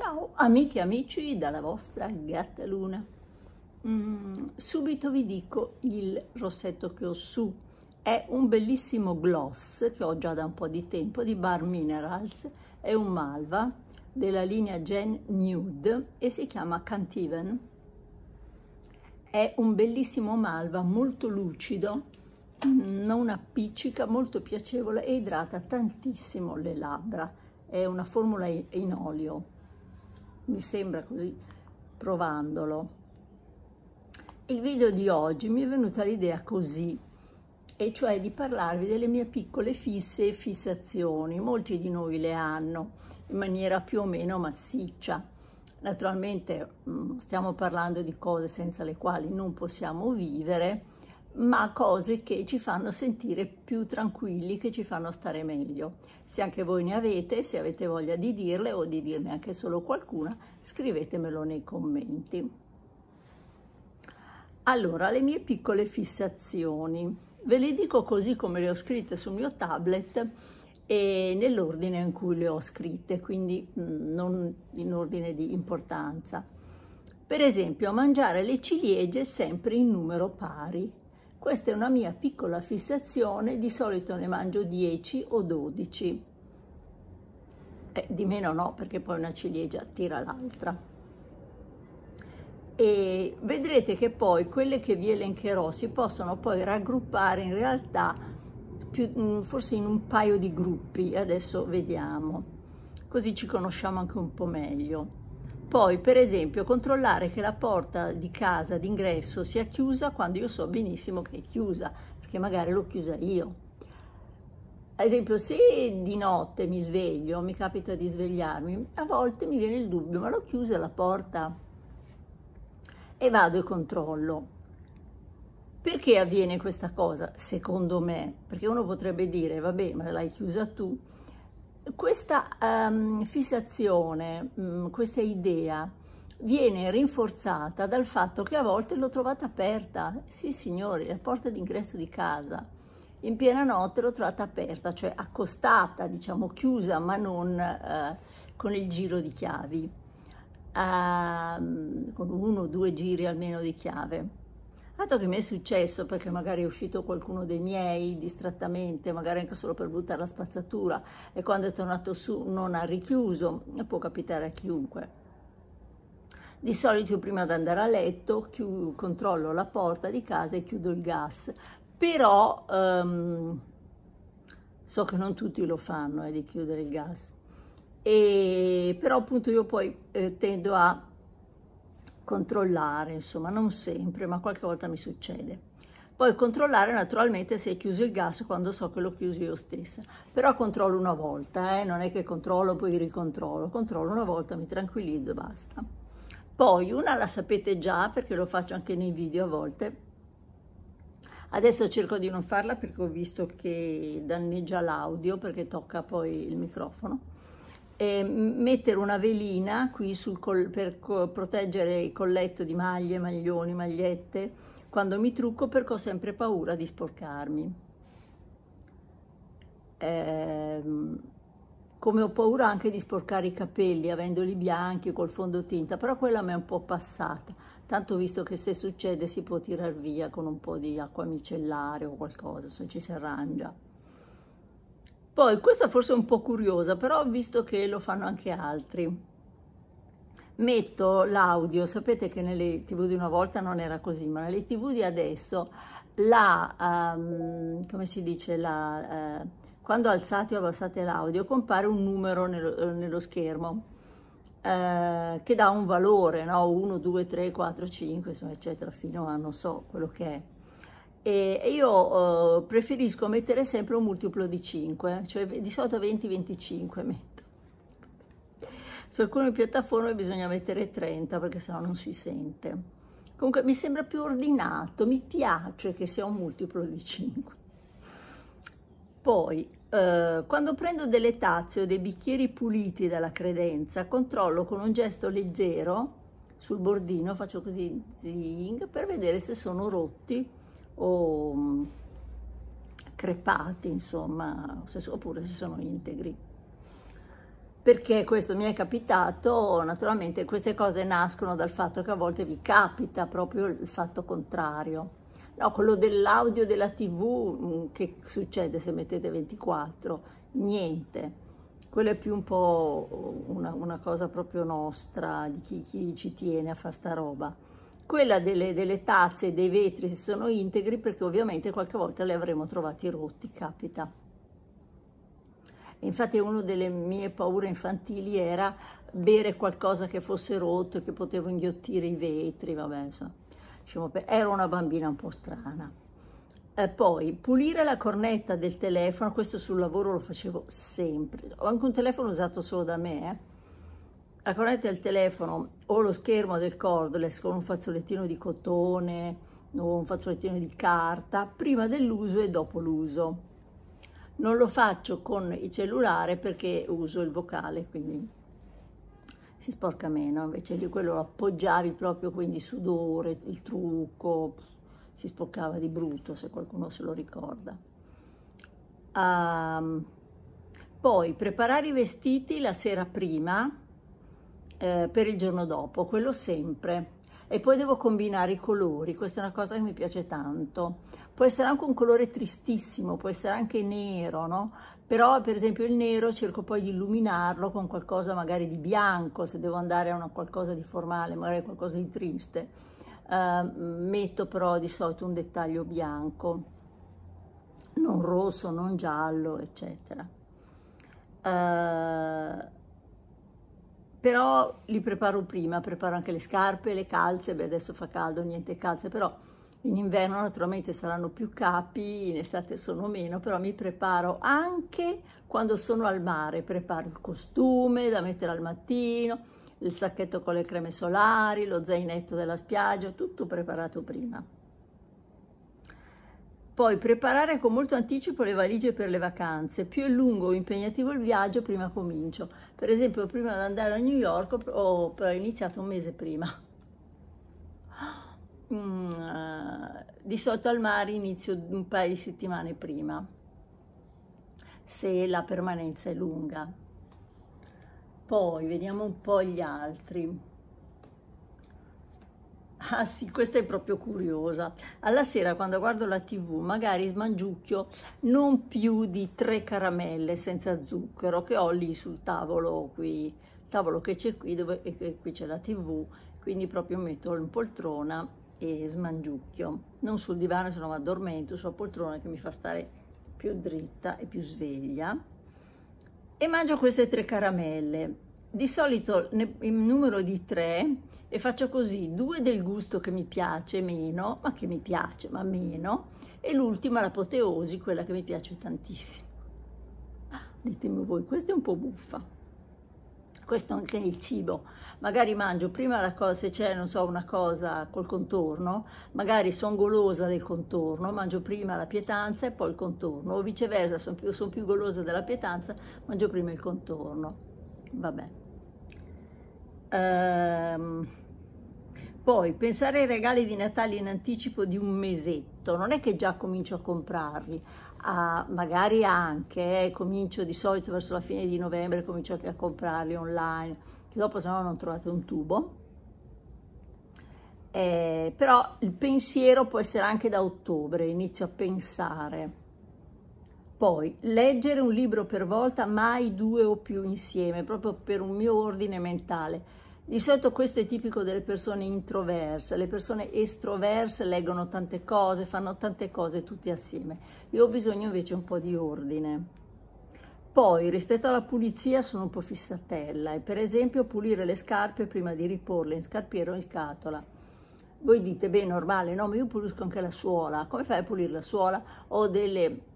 Ciao amiche e amici dalla vostra Gattaluna. Mm, subito vi dico il rossetto che ho su. È un bellissimo gloss che ho già da un po' di tempo di Bar Minerals. È un malva della linea Gen Nude e si chiama Cantiven. È un bellissimo malva molto lucido, mm, non appiccica, molto piacevole e idrata tantissimo le labbra. È una formula in olio mi sembra così provandolo. Il video di oggi mi è venuta l'idea così, e cioè di parlarvi delle mie piccole fisse e fissazioni. Molti di noi le hanno in maniera più o meno massiccia. Naturalmente mm, stiamo parlando di cose senza le quali non possiamo vivere, ma cose che ci fanno sentire più tranquilli, che ci fanno stare meglio. Se anche voi ne avete, se avete voglia di dirle o di dirne anche solo qualcuna, scrivetemelo nei commenti. Allora, le mie piccole fissazioni. Ve le dico così come le ho scritte sul mio tablet e nell'ordine in cui le ho scritte, quindi mm, non in ordine di importanza. Per esempio, mangiare le ciliegie sempre in numero pari, questa è una mia piccola fissazione, di solito ne mangio 10 o 12. Eh, di meno no, perché poi una ciliegia tira l'altra. E vedrete che poi quelle che vi elencherò si possono poi raggruppare in realtà più, mm, forse in un paio di gruppi, adesso vediamo. Così ci conosciamo anche un po' meglio. Poi, per esempio, controllare che la porta di casa d'ingresso sia chiusa quando io so benissimo che è chiusa, perché magari l'ho chiusa io. Ad esempio, se di notte mi sveglio, mi capita di svegliarmi, a volte mi viene il dubbio, ma l'ho chiusa la porta? E vado e controllo. Perché avviene questa cosa, secondo me? Perché uno potrebbe dire, vabbè, ma l'hai chiusa tu, questa um, fissazione, um, questa idea viene rinforzata dal fatto che a volte l'ho trovata aperta, sì signori, la porta d'ingresso di casa, in piena notte l'ho trovata aperta, cioè accostata, diciamo chiusa, ma non eh, con il giro di chiavi, uh, con uno o due giri almeno di chiave. Dato che mi è successo, perché magari è uscito qualcuno dei miei distrattamente, magari anche solo per buttare la spazzatura, e quando è tornato su non ha richiuso, può capitare a chiunque. Di solito io prima di andare a letto chiudo, controllo la porta di casa e chiudo il gas, però um, so che non tutti lo fanno eh, di chiudere il gas, e, però appunto io poi eh, tendo a controllare, insomma non sempre, ma qualche volta mi succede. Poi controllare naturalmente se è chiuso il gas quando so che l'ho chiuso io stessa, però controllo una volta, eh? non è che controllo poi ricontrollo, controllo una volta, mi tranquillizzo e basta. Poi una la sapete già perché lo faccio anche nei video a volte, Adesso cerco di non farla perché ho visto che danneggia l'audio perché tocca poi il microfono eh, mettere una velina qui col, per co proteggere il colletto di maglie, maglioni, magliette quando mi trucco perché ho sempre paura di sporcarmi. Eh, come ho paura anche di sporcare i capelli avendoli bianchi col fondotinta, però quella mi è un po' passata, tanto visto che se succede si può tirar via con un po' di acqua micellare o qualcosa, se ci si arrangia. Poi, questa forse è un po' curiosa, però ho visto che lo fanno anche altri. Metto l'audio, sapete che nelle tv di una volta non era così, ma nelle tv di adesso la, um, come si dice, la, uh, quando alzate o abbassate l'audio compare un numero nello, eh, nello schermo eh, che dà un valore, no? 1, 2, 3, 4, 5, insomma, eccetera, fino a non so quello che è e io eh, preferisco mettere sempre un multiplo di 5, cioè di solito 20-25 metto. Su alcune piattaforme bisogna mettere 30 perché sennò non si sente. Comunque mi sembra più ordinato, mi piace che sia un multiplo di 5. Poi, eh, quando prendo delle tazze o dei bicchieri puliti dalla credenza, controllo con un gesto leggero sul bordino, faccio così, zing, per vedere se sono rotti o mm, crepati, insomma, oppure se sono integri. Perché questo mi è capitato, naturalmente queste cose nascono dal fatto che a volte vi capita proprio il fatto contrario. No, quello dell'audio della tv, mm, che succede se mettete 24? Niente. Quello è più un po' una, una cosa proprio nostra, di chi, chi ci tiene a fare sta roba quella delle, delle tazze e dei vetri sono integri perché ovviamente qualche volta li avremo trovati rotti, capita. Infatti una delle mie paure infantili era bere qualcosa che fosse rotto, che potevo inghiottire i vetri, vabbè, insomma, diciamo, ero una bambina un po' strana. Eh, poi pulire la cornetta del telefono, questo sul lavoro lo facevo sempre, ho anche un telefono usato solo da me, eh la corrente del telefono o lo schermo del cordless con un fazzolettino di cotone o un fazzolettino di carta prima dell'uso e dopo l'uso. Non lo faccio con il cellulare perché uso il vocale, quindi si sporca meno, invece lì quello lo appoggiavi proprio, quindi sudore, il trucco, si sporcava di brutto se qualcuno se lo ricorda. Um, poi preparare i vestiti la sera prima, eh, per il giorno dopo, quello sempre. E poi devo combinare i colori, questa è una cosa che mi piace tanto. Può essere anche un colore tristissimo, può essere anche nero, no? Però per esempio il nero cerco poi di illuminarlo con qualcosa magari di bianco, se devo andare a una qualcosa di formale, magari qualcosa di triste. Eh, metto però di solito un dettaglio bianco non rosso, non giallo, eccetera. Uh, però li preparo prima, preparo anche le scarpe, le calze, beh adesso fa caldo, niente calze, però in inverno naturalmente saranno più capi, in estate sono meno, però mi preparo anche quando sono al mare, preparo il costume da mettere al mattino, il sacchetto con le creme solari, lo zainetto della spiaggia, tutto preparato prima. Poi preparare con molto anticipo le valigie per le vacanze, più è lungo o impegnativo il viaggio prima comincio. Per esempio prima di andare a New York ho iniziato un mese prima. Mm, di sotto al mare inizio un paio di settimane prima, se la permanenza è lunga. Poi vediamo un po' gli altri. Ah sì, questa è proprio curiosa. Alla sera quando guardo la tv magari smangiucchio non più di tre caramelle senza zucchero che ho lì sul tavolo qui, tavolo che c'è qui dove qui c'è la tv, quindi proprio metto in poltrona e smangiucchio. Non sul divano se no mi addormento, sulla poltrona che mi fa stare più dritta e più sveglia. E mangio queste tre caramelle di solito in numero di tre e faccio così, due del gusto che mi piace meno, ma che mi piace, ma meno, e l'ultima l'apoteosi, quella che mi piace tantissimo. Ah, ditemi voi, questa è un po' buffa. Questo anche nel cibo. Magari mangio prima la cosa, se c'è, non so, una cosa col contorno, magari sono golosa del contorno, mangio prima la pietanza e poi il contorno, o viceversa, sono più, son più golosa della pietanza, mangio prima il contorno Vabbè. Ehm, poi pensare ai regali di Natale in anticipo di un mesetto, non è che già comincio a comprarli, a, ah, magari anche, eh, comincio di solito verso la fine di novembre, comincio anche a comprarli online, che dopo se no non trovate un tubo. Eh, però il pensiero può essere anche da ottobre, inizio a pensare. Poi leggere un libro per volta, mai due o più insieme, proprio per un mio ordine mentale. Di solito questo è tipico delle persone introverse, le persone estroverse leggono tante cose, fanno tante cose tutte assieme. Io ho bisogno invece un po' di ordine. Poi rispetto alla pulizia sono un po' fissatella e per esempio pulire le scarpe prima di riporle in scarpiero o in scatola. Voi dite, beh, normale, no, ma io pulisco anche la suola. Come fai a pulire la suola? Ho delle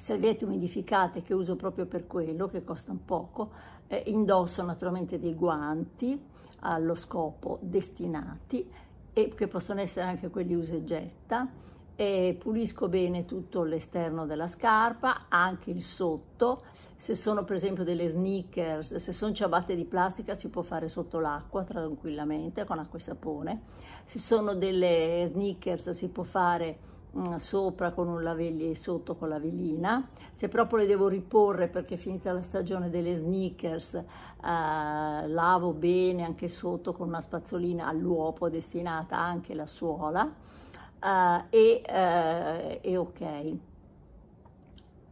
serviette umidificate che uso proprio per quello, che costano poco, eh, indosso naturalmente dei guanti allo scopo destinati e che possono essere anche quelli usa e getta, e pulisco bene tutto l'esterno della scarpa, anche il sotto, se sono per esempio delle sneakers, se sono ciabatte di plastica si può fare sotto l'acqua tranquillamente con acqua e sapone, se sono delle sneakers si può fare sopra con un lavelli e sotto con la velina se proprio le devo riporre perché è finita la stagione delle sneakers eh, lavo bene anche sotto con una spazzolina all'uopo destinata anche la suola eh, e, eh, e ok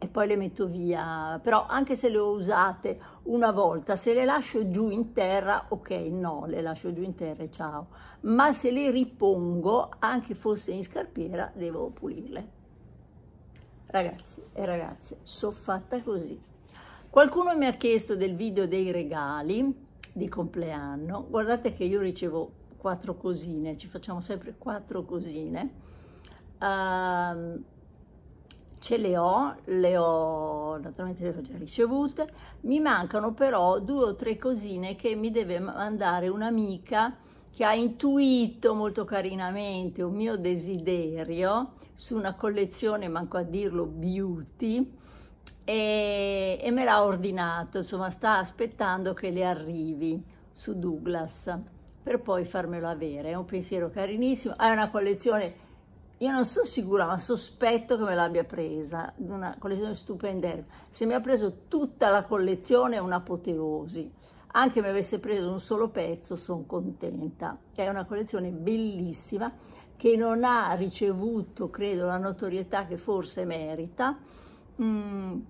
e poi le metto via però anche se le ho usate una volta, se le lascio giù in terra, ok, no, le lascio giù in terra e ciao, ma se le ripongo, anche fosse in scarpiera, devo pulirle. Ragazzi e ragazze, sono fatta così. Qualcuno mi ha chiesto del video dei regali di compleanno, guardate che io ricevo quattro cosine, ci facciamo sempre quattro cosine. Uh, ce le ho, le ho naturalmente le ho già ricevute, mi mancano però due o tre cosine che mi deve mandare un'amica che ha intuito molto carinamente un mio desiderio su una collezione, manco a dirlo, beauty, e, e me l'ha ordinato, insomma sta aspettando che le arrivi su Douglas per poi farmelo avere, è un pensiero carinissimo, è una collezione io non sono sicura, ma sospetto che me l'abbia presa, una collezione stupenda. Se mi ha preso tutta la collezione è un'apoteosi. Anche se mi avesse preso un solo pezzo, sono contenta. È una collezione bellissima che non ha ricevuto, credo, la notorietà che forse merita. Mm.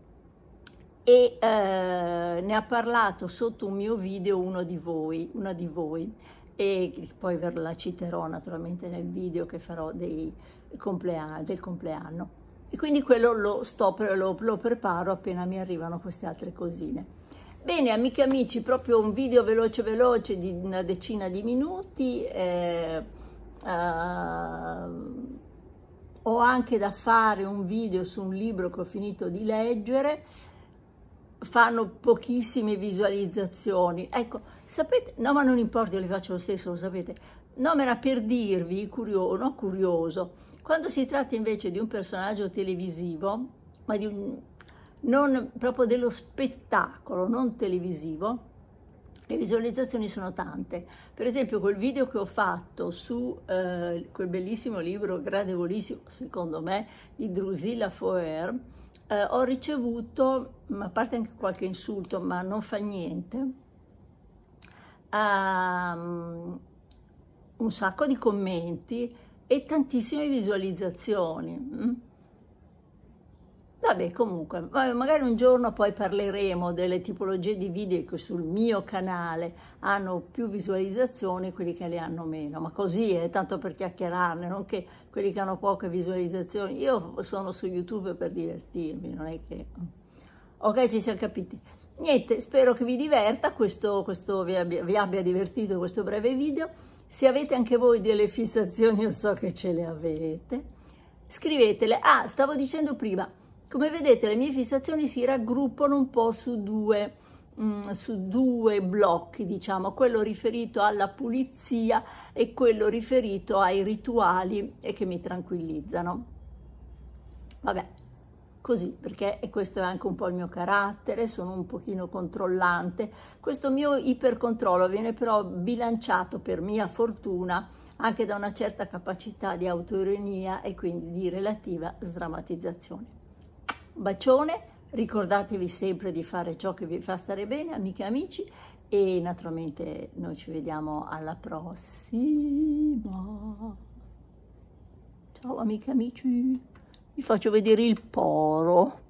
E eh, ne ha parlato sotto un mio video uno di voi, una di voi, e poi la citerò naturalmente nel video che farò dei, compleanno, del compleanno. E quindi quello lo, sto, lo, lo preparo appena mi arrivano queste altre cosine. Bene, amiche e amici, proprio un video veloce veloce di una decina di minuti. Eh, uh, ho anche da fare un video su un libro che ho finito di leggere. Fanno pochissime visualizzazioni. Ecco, sapete, no ma non importa, io li faccio lo stesso, lo sapete. No, ma era per dirvi, curio, no, curioso, quando si tratta invece di un personaggio televisivo, ma di un, non proprio dello spettacolo, non televisivo, le visualizzazioni sono tante. Per esempio quel video che ho fatto su eh, quel bellissimo libro, gradevolissimo secondo me, di Drusilla Foer, eh, ho ricevuto, a parte anche qualche insulto, ma non fa niente, um, un sacco di commenti e tantissime visualizzazioni. Mm? Vabbè, comunque, magari un giorno poi parleremo delle tipologie di video che sul mio canale hanno più visualizzazioni e quelli che le hanno meno, ma così è tanto per chiacchierarne, non che quelli che hanno poche visualizzazioni. Io sono su YouTube per divertirmi, non è che... Mm. Ok, ci siamo capiti. Niente, spero che vi diverta, questo, questo vi, abbia, vi abbia divertito questo breve video se avete anche voi delle fissazioni, io so che ce le avete, scrivetele. Ah, stavo dicendo prima, come vedete le mie fissazioni si raggruppano un po' su due, mh, mm, su due blocchi, diciamo, quello riferito alla pulizia e quello riferito ai rituali e che mi tranquillizzano. Vabbè, così, perché e questo è anche un po' il mio carattere, sono un pochino controllante. Questo mio ipercontrollo viene però bilanciato, per mia fortuna, anche da una certa capacità di autoironia e quindi di relativa sdrammatizzazione. Bacione, ricordatevi sempre di fare ciò che vi fa stare bene, amiche e amici, e naturalmente noi ci vediamo alla prossima. Ciao amiche e amici! vi faccio vedere il poro